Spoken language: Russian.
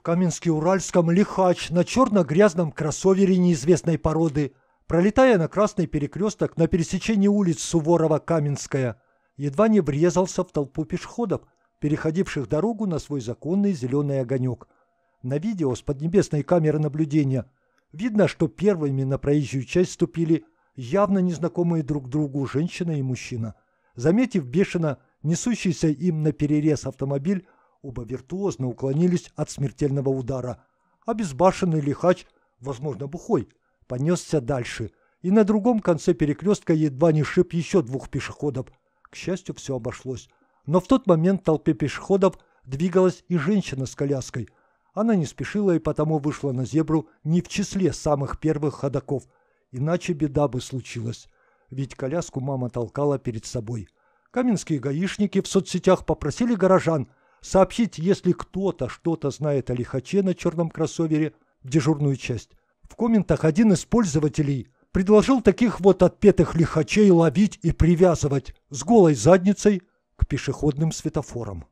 В Каменске-Уральском лихач на черно-грязном кроссовере неизвестной породы, пролетая на красный перекресток на пересечении улиц Суворова-Каменская, едва не врезался в толпу пешеходов, переходивших дорогу на свой законный зеленый огонек. На видео с поднебесной камеры наблюдения видно, что первыми на проезжую часть ступили явно незнакомые друг другу женщина и мужчина. Заметив бешено несущийся им на перерез автомобиль, Оба виртуозно уклонились от смертельного удара. А безбашенный лихач, возможно, бухой, понесся дальше. И на другом конце перекрестка едва не шиб еще двух пешеходов. К счастью, все обошлось. Но в тот момент в толпе пешеходов двигалась и женщина с коляской. Она не спешила и потому вышла на зебру не в числе самых первых ходаков. Иначе беда бы случилась. Ведь коляску мама толкала перед собой. Каменские гаишники в соцсетях попросили горожан – Сообщить, если кто-то что-то знает о лихаче на черном кроссовере, в дежурную часть. В комментах один из пользователей предложил таких вот отпетых лихачей ловить и привязывать с голой задницей к пешеходным светофорам.